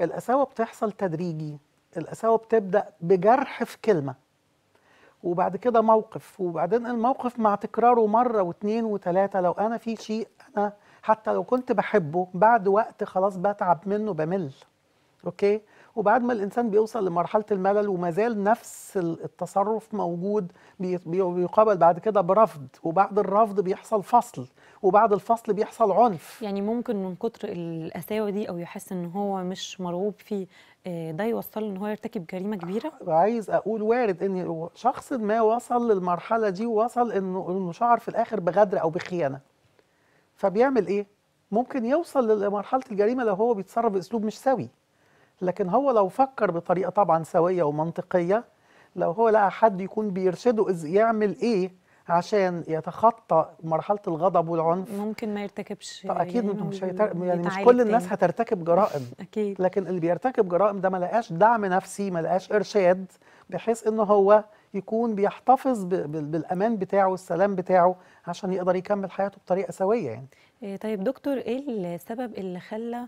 القساوه بتحصل تدريجي القساوه بتبدا بجرح في كلمه وبعد كده موقف وبعدين الموقف مع تكراره مره واثنين وثلاثه لو انا في شيء انا حتى لو كنت بحبه بعد وقت خلاص بتعب منه بمل اوكي وبعد ما الانسان بيوصل لمرحله الملل وما زال نفس التصرف موجود بيقابل بعد كده برفض وبعد الرفض بيحصل فصل وبعد الفصل بيحصل عنف يعني ممكن من كتر القساوه دي او يحس ان هو مش مرغوب فيه آه، ده يوصل ان هو يرتكب جريمه كبيره عايز اقول وارد ان شخص ما وصل للمرحله دي ووصل انه انه شعر في الاخر بغدر او بخيانه فبيعمل ايه ممكن يوصل لمرحله الجريمه لو هو بيتصرف باسلوب مش سوي لكن هو لو فكر بطريقه طبعا سويه ومنطقيه لو هو لقى حد يكون بيرشده اذ يعمل ايه عشان يتخطى مرحله الغضب والعنف ممكن ما يرتكبش طب اكيد يعني مش هيتر... يعني مش كل الناس هترتكب جرائم *laughs* اكيد لكن اللي بيرتكب جرائم ده ما لقاش دعم نفسي ما لقاش ارشاد بحيث ان هو يكون بيحتفظ ب... بالامان بتاعه والسلام بتاعه عشان يقدر يكمل حياته بطريقه سويه يعني آه، طيب دكتور ايه السبب اللي خلى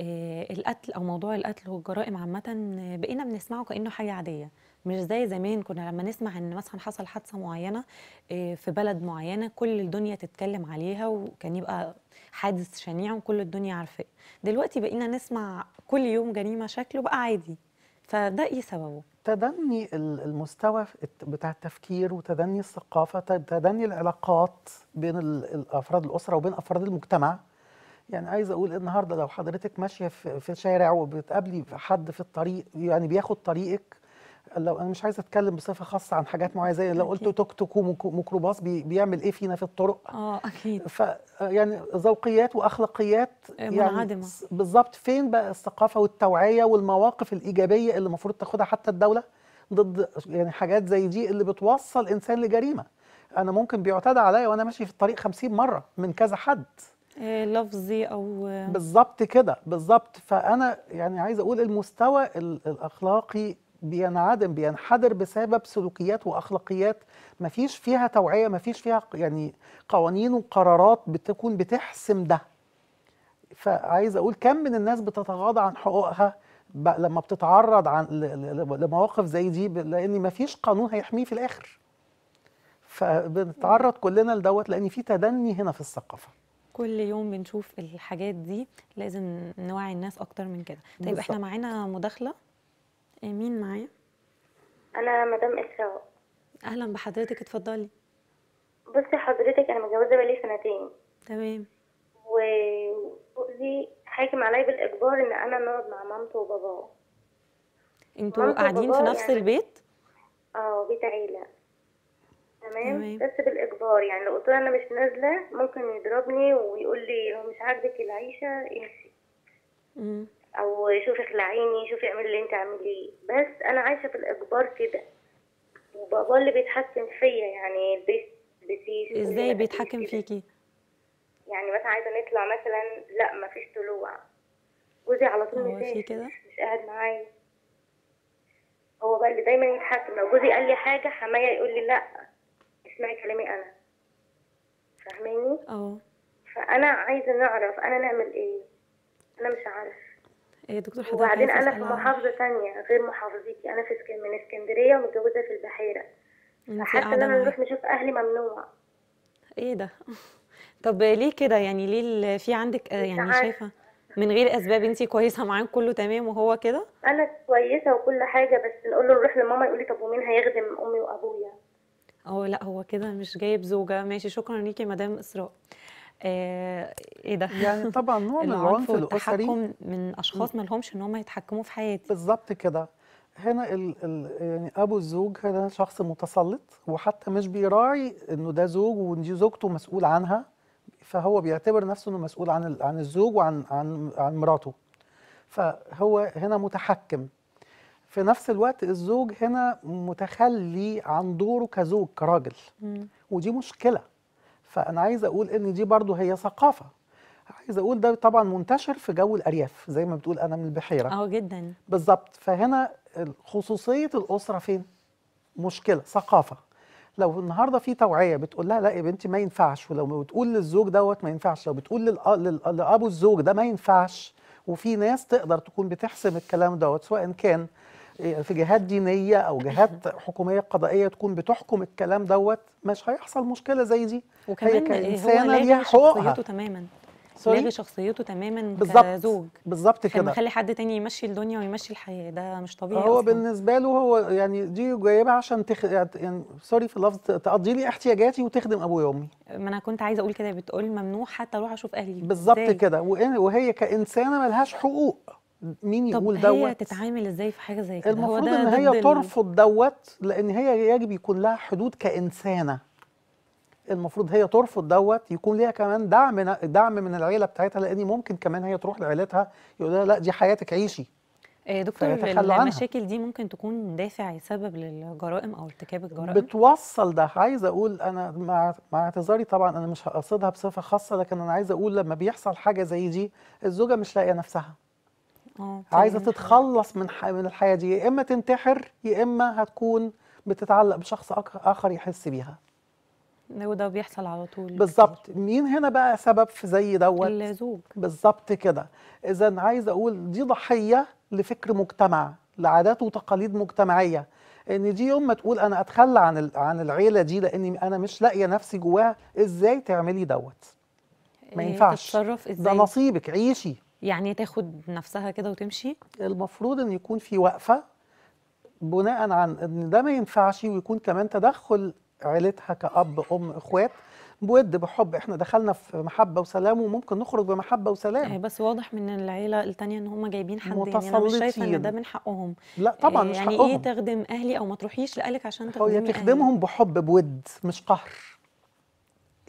آه، القتل او موضوع القتل والجرائم عامه آه، بقينا بنسمعه كانه حاجه عاديه مش زي زمان كنا لما نسمع ان مثلا حصل حادثه معينه آه، في بلد معينه كل الدنيا تتكلم عليها وكان يبقى حادث شنيع وكل الدنيا عارفاه دلوقتي بقينا نسمع كل يوم جريمه شكله بقى عادي فده ايه سببه تدني المستوى بتاع التفكير وتدني الثقافه تدني العلاقات بين افراد الاسره وبين افراد المجتمع يعني عايز اقول النهارده لو حضرتك ماشيه في شارع وبتقابلي حد في الطريق يعني بياخد طريقك لو انا مش عايزه اتكلم بصفه خاصه عن حاجات معينه زي لو قلت توك توك وميكروباص بيعمل ايه فينا في الطرق اه اكيد ف يعني ذوقيات واخلاقيات آه، يعني بالظبط فين بقى الثقافه والتوعيه والمواقف الايجابيه اللي المفروض تاخدها حتى الدوله ضد يعني حاجات زي دي اللي بتوصل انسان لجريمه انا ممكن بيعتدى عليا وانا ماشي في الطريق 50 مره من كذا حد آه، لفظي او آه. بالظبط كده بالظبط فانا يعني عايز اقول المستوى الاخلاقي بينعدم بينحدر بسبب سلوكيات واخلاقيات ما فيش فيها توعيه ما فيش فيها يعني قوانين وقرارات بتكون بتحسم ده فعايز اقول كم من الناس بتتغاضى عن حقوقها لما بتتعرض عن لمواقف زي دي لان ما فيش قانون هيحميه في الاخر فبنتعرض كلنا لدوت لان في تدني هنا في الثقافه كل يوم بنشوف الحاجات دي لازم نوعي الناس اكتر من كده طيب بالزبط. احنا معانا مداخله آه، مين معايا انا مدام اسراء اهلا بحضرتك اتفضلي بصي حضرتك انا متجوزه بقالي سنتين تمام وجوزي حاكم عليا بالاجبار ان انا نقعد مع مامته وباباه انتوا قاعدين في نفس يعني... البيت اه بيت عيله تمام بس بالإجبار يعني لو قلت أنا مش نازلة ممكن يضربني ويقول لي لو مش عاجبك العيشة امشي أو شوفي اخلعيني شوفي اعملي اللي أنت عامليه بس أنا عايشة بالإجبار كده وبابا اللي بيتحكم فيا يعني البيت بتيجي ازاي بيتحكم فيكي يعني مثلا عايزه نطلع مثلا لا مفيش طلوع جوزي على طول مش كده مش قاعد معايا هو بقى اللي دايما يتحكم لو جوزي قال لي حاجه حمايه يقول لي لا تسمعي كلامي انا فاهماني اه فانا عايزه نعرف انا نعمل ايه انا مش عارف ايه دكتور حضرتك وبعدين انا في محافظه تانية غير محافظتي انا في اسكن من اسكندريه ومتجوزه في البحيره فحتى لما انا نروح نشوف اهلي ممنوع ايه ده *laughs* طب ليه كده يعني ليه في عندك آه، يعني شايفه من غير اسباب انت كويسه معاه كله تمام وهو كده انا كويسه وكل حاجه بس نقول له نروح لماما يقول لي طب ومين هيخدم امي وابويا اه لا هو كده مش جايب زوجه ماشي شكرا ليكي مدام اسراء آه ايه ده يعني طبعا نوع *laughs* من العنف الاسري من اشخاص ما لهمش ان هم يتحكموا في حياتي بالظبط كده هنا الـ الـ يعني ابو الزوج هنا شخص متسلط وحتى مش بيراعي انه ده زوج ودي زوجته مسؤول عنها فهو بيعتبر نفسه انه مسؤول عن عن الزوج وعن عن عن مراته فهو هنا متحكم في نفس الوقت الزوج هنا متخلي عن دوره كزوج كراجل مم. ودي مشكله فانا عايز اقول ان دي برضو هي ثقافه عايز اقول ده طبعا منتشر في جو الارياف زي ما بتقول انا من البحيره اه جدا بالظبط فهنا خصوصيه الاسره فين مشكله ثقافه لو النهارده في توعيه بتقول لها لا يا بنتي ما ينفعش ولو بتقول للزوج دوت ما ينفعش لو بتقول آه، آه، لابو الزوج ده ما ينفعش وفي ناس تقدر تكون بتحسم الكلام دوت سواء كان في جهات دينيه او جهات حكوميه قضائيه تكون بتحكم الكلام دوت مش هيحصل مشكله زي دي وكمان هي كانسانه ليها شخصيته تماما لاغي شخصيته تماما بالزبط. كزوج بالظبط كده مخلي حد تاني يمشي الدنيا ويمشي الحياه ده مش طبيعي هو أصلاً. بالنسبه له هو يعني دي جايبه عشان تخ... يعني سوري في اللفظ تقضي لي احتياجاتي وتخدم ابويا وامي ما انا كنت عايزه اقول كده بتقول ممنوع حتى اروح اشوف اهلي بالظبط كده وهي كانسانه ملهاش حقوق مين يقول دوت طب هي تتعامل ازاي في حاجه زي كده المفروض ان هي ترفض دوت لان هي يجب يكون لها حدود كانسانه المفروض هي ترفض دوت يكون ليها كمان دعم دعم من العيله بتاعتها لان ممكن كمان هي تروح لعيلتها يقول لها لا دي حياتك عيشي آه، دكتور يعني المشاكل دي ممكن تكون دافع سبب للجرائم او ارتكاب الجرائم بتوصل ده عايز اقول انا مع مع اعتذاري طبعا انا مش هقصدها بصفه خاصه لكن انا عايز اقول لما بيحصل حاجه زي دي الزوجه مش لاقيه نفسها آه، عايزه تتخلص من من الحياه دي يا اما تنتحر يا اما هتكون بتتعلق بشخص اخر يحس بيها وده بيحصل على طول بالظبط مين هنا بقى سبب في زي دوت اللزوج بالظبط كده اذا عايزه اقول دي ضحيه لفكر مجتمع لعادات وتقاليد مجتمعيه ان دي يوم ما تقول انا اتخلى عن عن العيله دي لاني انا مش لاقيه نفسي جواها ازاي تعملي دوت ما إيه، ينفعش تتصرف ازاي ده نصيبك عيشي يعني تاخد نفسها كده وتمشي المفروض ان يكون في وقفه بناء عن ان ده ما ينفعش ويكون كمان تدخل عيلتها كاب ام اخوات بود بحب احنا دخلنا في محبه وسلام وممكن نخرج بمحبه وسلام يعني بس واضح من العيله الثانيه ان هم جايبين حد متسلطين يعني انا مش شايفه ان ده من حقهم لا طبعا إيه، مش يعني إيه حقهم يعني ايه تخدم اهلي او ما تروحيش لاهلك عشان تخدمي هي تخدمهم أهلي. بحب بود مش قهر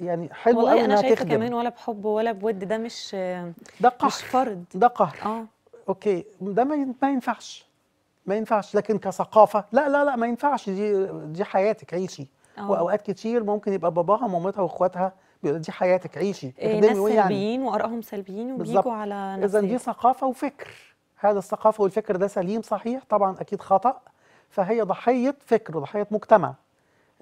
يعني حلو قوي انها تخدم كمان ولا بحب ولا بود ده مش ده قهر مش فرض ده قهر اه اوكي ده ما ينفعش ما ينفعش لكن كثقافه لا لا لا ما ينفعش دي دي حياتك عيشي أوه. واوقات كتير ممكن يبقى باباها ومامتها واخواتها بيقول دي حياتك عيشي إيه ناس سلبيين يعني. وارائهم سلبيين وبيجوا على نفسك اذا دي ثقافه وفكر هذا الثقافه والفكر ده سليم صحيح طبعا اكيد خطا فهي ضحيه فكر وضحيه مجتمع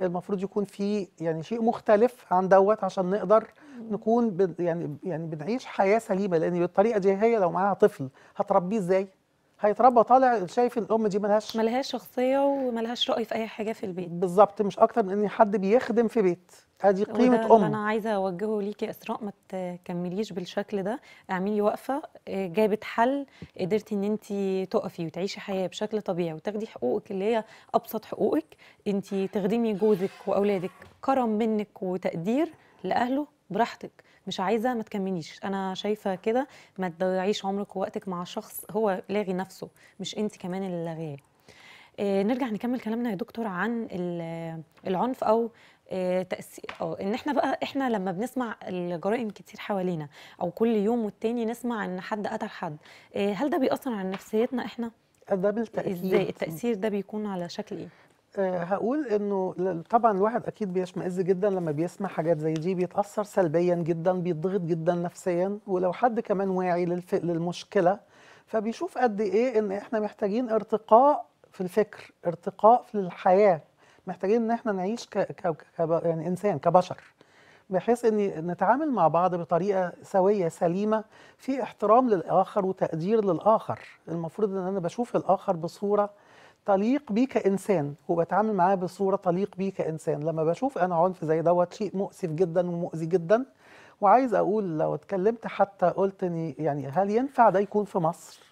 المفروض يكون في يعني شيء مختلف عن دوت عشان نقدر نكون يعني يعني بنعيش حياه سليمه لان بالطريقه دي هي لو معاها طفل هتربيه ازاي؟ هيتربى طالع شايف الام دي ملهاش ملهاش شخصيه وملهاش راي في اي حاجه في البيت بالظبط مش اكتر من ان حد بيخدم في بيت ادي قيمه ام انا عايزه اوجهه ليكي اسراء ما تكمليش بالشكل ده اعملي وقفه آه، جابت حل قدرتي ان انت تقفي وتعيشي حياه بشكل طبيعي وتاخدي حقوقك اللي هي ابسط حقوقك انت تخدمي جوزك واولادك كرم منك وتقدير لاهله براحتك مش عايزه ما تكمليش انا شايفه كده ما تضيعيش عمرك ووقتك مع شخص هو لاغي نفسه مش انت كمان اللي لاغيه آه، نرجع نكمل كلامنا يا دكتور عن العنف او آه، تأثير اه ان احنا بقى احنا لما بنسمع الجرائم كتير حوالينا او كل يوم والتاني نسمع ان حد قتل حد آه، هل ده بيأثر على نفسيتنا احنا؟ ده بالتأكيد ازاي التأثير ده بيكون على شكل ايه؟ آه، هقول انه طبعا الواحد اكيد بيشمئز جدا لما بيسمع حاجات زي دي بيتاثر سلبيا جدا بيضغط جدا نفسيا ولو حد كمان واعي للمشكله فبيشوف قد ايه ان احنا محتاجين ارتقاء في الفكر ارتقاء في الحياه محتاجين ان احنا نعيش ك... ك... ك... يعني انسان كبشر بحيث ان نتعامل مع بعض بطريقه سويه سليمه في احترام للاخر وتقدير للاخر المفروض ان انا بشوف الاخر بصوره طليق بيك كانسان وبتعامل معاه بصوره طليق بيك كانسان لما بشوف انا عنف زي دوت شيء مؤسف جدا ومؤذي جدا وعايز اقول لو اتكلمت حتى قلت اني يعني هل ينفع ده يكون في مصر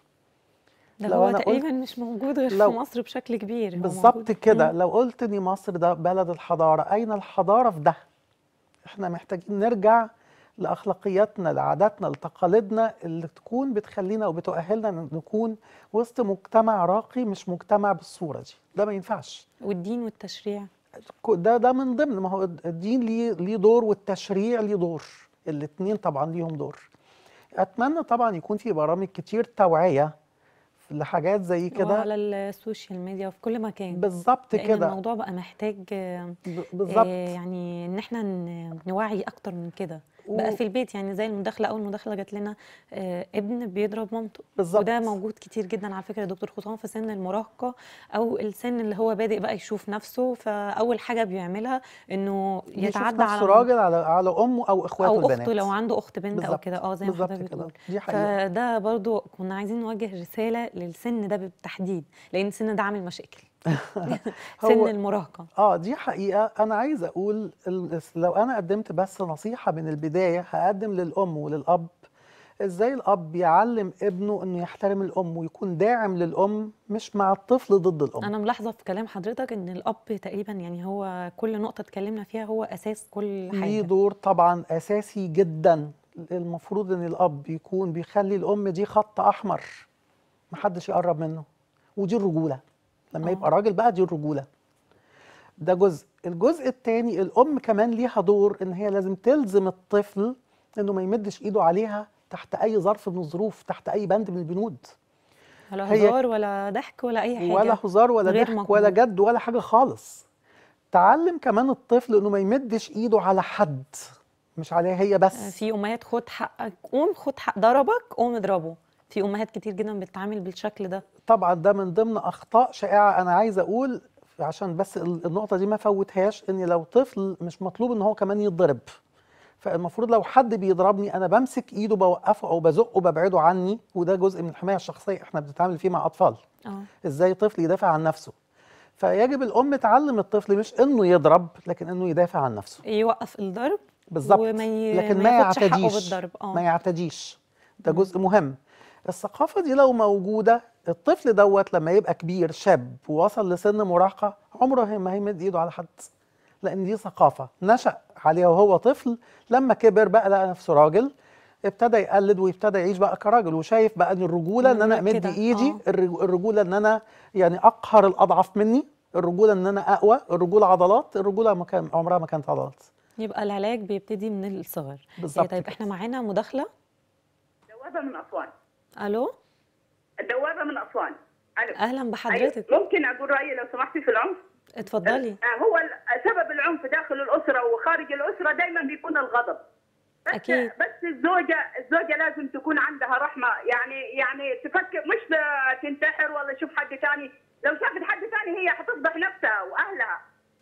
ده لو هو أنا تقريبا قلت مش موجود غير في مصر بشكل كبير بالظبط كده لو قلت اني مصر ده بلد الحضاره اين الحضاره في ده احنا محتاجين نرجع لاخلاقياتنا لعاداتنا لتقاليدنا اللي تكون بتخلينا وبتؤهلنا ان نكون وسط مجتمع راقي مش مجتمع بالصوره دي ده ما ينفعش والدين والتشريع ده ده من ضمن ما هو الدين ليه ليه دور والتشريع ليه دور الاثنين طبعا ليهم دور اتمنى طبعا يكون في برامج كتير توعيه لحاجات زي كده على السوشيال ميديا وفي كل مكان بالظبط كده الموضوع بقى محتاج بالظبط آه، يعني ان احنا نوعي اكتر من كده بقى في البيت يعني زي المداخله اول مداخله جات لنا آه ابن بيضرب مامته بالظبط وده موجود كتير جدا على فكره يا دكتور خصوصا في سن المراهقه او السن اللي هو بادئ بقى يشوف نفسه فاول حاجه بيعملها انه يتعدى على راجل على على امه او اخواته أو البنات او اخته لو عنده اخت بنت بالزبط. او كده اه زي ما حضرتك بتقول دي حقيقة. فده برضو كنا عايزين نوجه رساله للسن ده بالتحديد لان السن ده عامل مشاكل سن المراهقه اه دي حقيقه انا عايز اقول لو انا قدمت بس نصيحه من البدايه هقدم للام وللاب ازاي الاب يعلم ابنه انه يحترم الام ويكون داعم للام مش مع الطفل ضد الام انا ملاحظه في كلام حضرتك ان الاب تقريبا يعني هو كل نقطه اتكلمنا فيها هو اساس كل حاجه ليه دور طبعا اساسي جدا المفروض ان الاب يكون بيخلي الام دي خط احمر محدش يقرب منه ودي الرجوله لما أوه. يبقى راجل بقى دي الرجوله ده جزء الجزء الثاني الام كمان ليها دور ان هي لازم تلزم الطفل انه ما يمدش ايده عليها تحت اي ظرف من الظروف تحت اي بند من البنود ولا هزار ولا ضحك ولا اي حاجه ولا هزار ولا ضحك مقبول. ولا جد ولا حاجه خالص تعلم كمان الطفل انه ما يمدش ايده على حد مش عليها هي بس آه، في امهات خد حقك قوم خد حق ضربك قوم اضربه في امهات كتير جدا بتتعامل بالشكل ده طبعا ده من ضمن اخطاء شائعه انا عايزه اقول عشان بس النقطه دي ما فوتهاش ان لو طفل مش مطلوب ان هو كمان يتضرب فالمفروض لو حد بيضربني انا بمسك ايده بوقفه او بزقه ببعده عني وده جزء من الحمايه الشخصيه احنا بنتعامل فيه مع اطفال أوه. ازاي طفل يدافع عن نفسه فيجب الام تعلم الطفل مش انه يضرب لكن انه يدافع عن نفسه يوقف الضرب بالظبط لكن ما يعتديش آه. ما يعتديش ده جزء مهم الثقافه دي لو موجوده الطفل دوت لما يبقى كبير شاب ووصل لسن مراهقه عمره ما هيمد ايده على حد لان دي ثقافه نشا عليها وهو طفل لما كبر بقى لقى نفسه راجل ابتدى يقلد ويبتدى يعيش بقى كراجل وشايف بقى ان الرجوله ان انا امد ايدي آه. الرجوله ان انا يعني اقهر الاضعف مني الرجوله ان انا اقوى الرجوله عضلات الرجوله ما كان عمرها ما كانت عضلات يبقى العلاج بيبتدي من الصغر يعني بالظبط طيب احنا معانا مداخله جوابه من اسوان الو دوابه من اسوان الو اهلا بحضرتك أيوة. ممكن اقول رايي لو سمحتي في العنف اتفضلي أه، آه، هو سبب العنف داخل الاسره وخارج الاسره دايما بيكون الغضب بس أكيد. بس الزوجه الزوجه لازم تكون عندها رحمه يعني يعني تفكر مش تنتحر ولا تشوف حد ثاني لو شافت حد ثاني هي حتفضح نفسها واهلها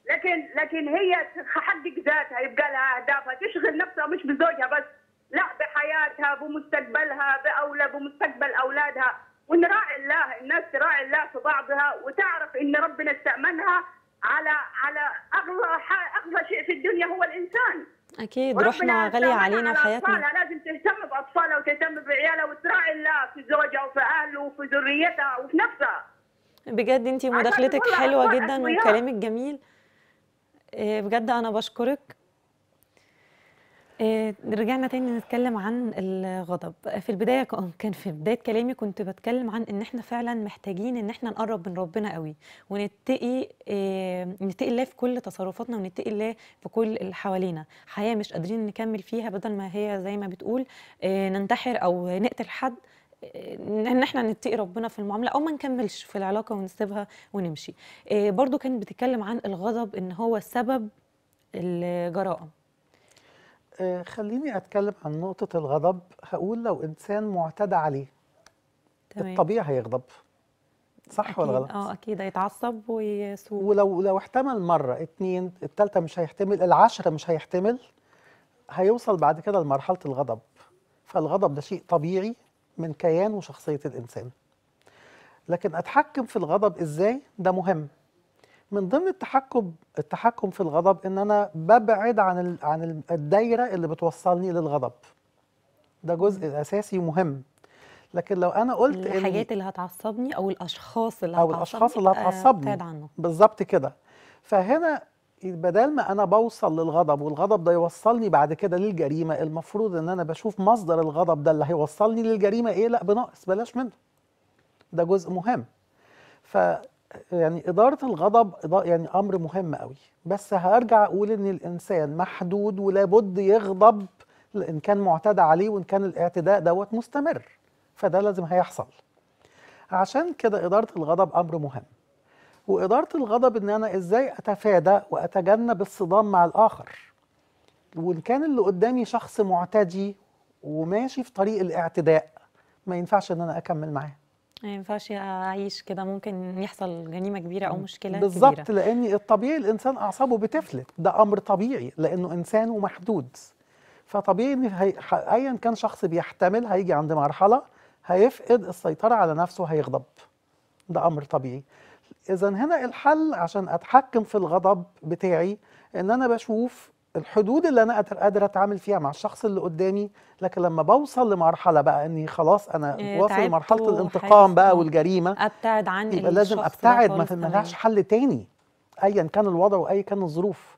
لكن لكن هي تحقق ذاتها يبقى لها اهدافها تشغل نفسها مش بزوجها بس لا بحياتها بمستقبلها بأولى بمستقبل أولادها ونراعي الله الناس تراعي الله في بعضها وتعرف إن ربنا استأمنها على على أغلى أغلى شيء في الدنيا هو الإنسان أكيد روحنا غالية علينا حياتنا لازم تهتم بأطفالها وتهتم بعيالها وتراعي الله في زوجها وفي أهله وفي ذريتها وفي نفسها بجد أنت مداخلتك حلوة جدا وكلامك جميل آه، بجد أنا بشكرك آه، رجعنا تاني نتكلم عن الغضب في البدايه كان في بدايه كلامي كنت بتكلم عن ان احنا فعلا محتاجين ان احنا نقرب من ربنا قوي ونتقي آه، نتقي الله في كل تصرفاتنا ونتقي الله في كل اللي حوالينا حياه مش قادرين نكمل فيها بدل ما هي زي ما بتقول آه، ننتحر او نقتل حد ان احنا نتقي ربنا في المعامله او ما نكملش في العلاقه ونسيبها ونمشي برضو كانت بتتكلم عن الغضب ان هو سبب الجرائم آه، خليني اتكلم عن نقطه الغضب هقول لو انسان معتدى عليه تمام. الطبيعي هيغضب صح أكيد. ولا غلط؟ اه اكيد هيتعصب ويسوق ولو لو احتمل مره اثنين الثالثه مش هيحتمل العشرة مش هيحتمل هيوصل بعد كده لمرحلة الغضب فالغضب ده شيء طبيعي من كيان وشخصية الإنسان لكن أتحكم في الغضب إزاي ده مهم من ضمن التحكم التحكم في الغضب ان انا ببعد عن ال عن الدايره اللي بتوصلني للغضب ده جزء اساسي مهم لكن لو انا قلت الحاجات إن اللي هتعصبني او الاشخاص اللي هتعصبني او الاشخاص اللي هتعصبني آه بالظبط كده فهنا بدل ما انا بوصل للغضب والغضب ده يوصلني بعد كده للجريمه المفروض ان انا بشوف مصدر الغضب ده اللي هيوصلني للجريمه ايه لا بنقص بلاش منه ده جزء مهم ف يعني إدارة الغضب يعني أمر مهم قوي بس هرجع أقول إن الإنسان محدود ولابد يغضب إن كان معتدى عليه وإن كان الاعتداء دوت مستمر فده لازم هيحصل عشان كده إدارة الغضب أمر مهم وإدارة الغضب إن أنا إزاي أتفادى وأتجنب الصدام مع الآخر وإن كان اللي قدامي شخص معتدي وماشي في طريق الاعتداء ما ينفعش إن أنا أكمل معاه ما ينفعش اعيش كده ممكن يحصل جريمه كبيره او مشكله كبيره بالظبط لان الطبيعي الانسان اعصابه بتفلت ده امر طبيعي لانه انسان ومحدود فطبيعي ان ايا كان شخص بيحتمل هيجي عند مرحله هيفقد السيطره على نفسه هيغضب ده امر طبيعي اذا هنا الحل عشان اتحكم في الغضب بتاعي ان انا بشوف الحدود اللي انا قادره اتعامل فيها مع الشخص اللي قدامي لكن لما بوصل لمرحله بقى اني خلاص انا إيه، واصل لمرحله الانتقام بقى والجريمه ابتعد عن يبقى لازم ابتعد ما لهاش حل تاني ايا كان الوضع وايا كان الظروف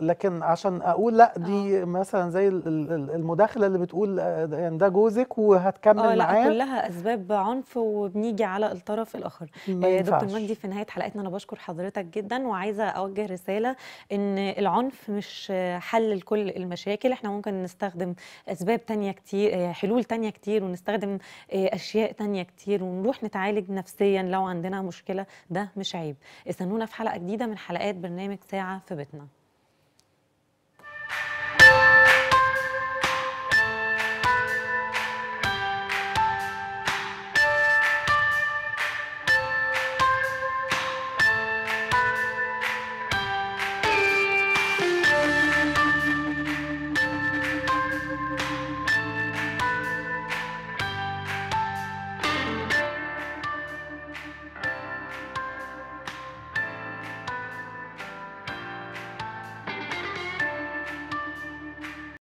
لكن عشان اقول لا دي أوه. مثلا زي المداخله اللي بتقول آه، يعني ده جوزك وهتكمل آه، معاه كلها اسباب عنف وبنيجي على الطرف الاخر يا آه، دكتور مجدي في نهايه حلقتنا انا بشكر حضرتك جدا وعايزه اوجه رساله ان العنف مش حل لكل المشاكل احنا ممكن نستخدم اسباب تانية كتير حلول تانية كتير ونستخدم اشياء تانية كتير ونروح نتعالج نفسيا لو عندنا مشكله ده مش عيب استنونا في حلقه جديده من حلقات برنامج ساعه في بيتنا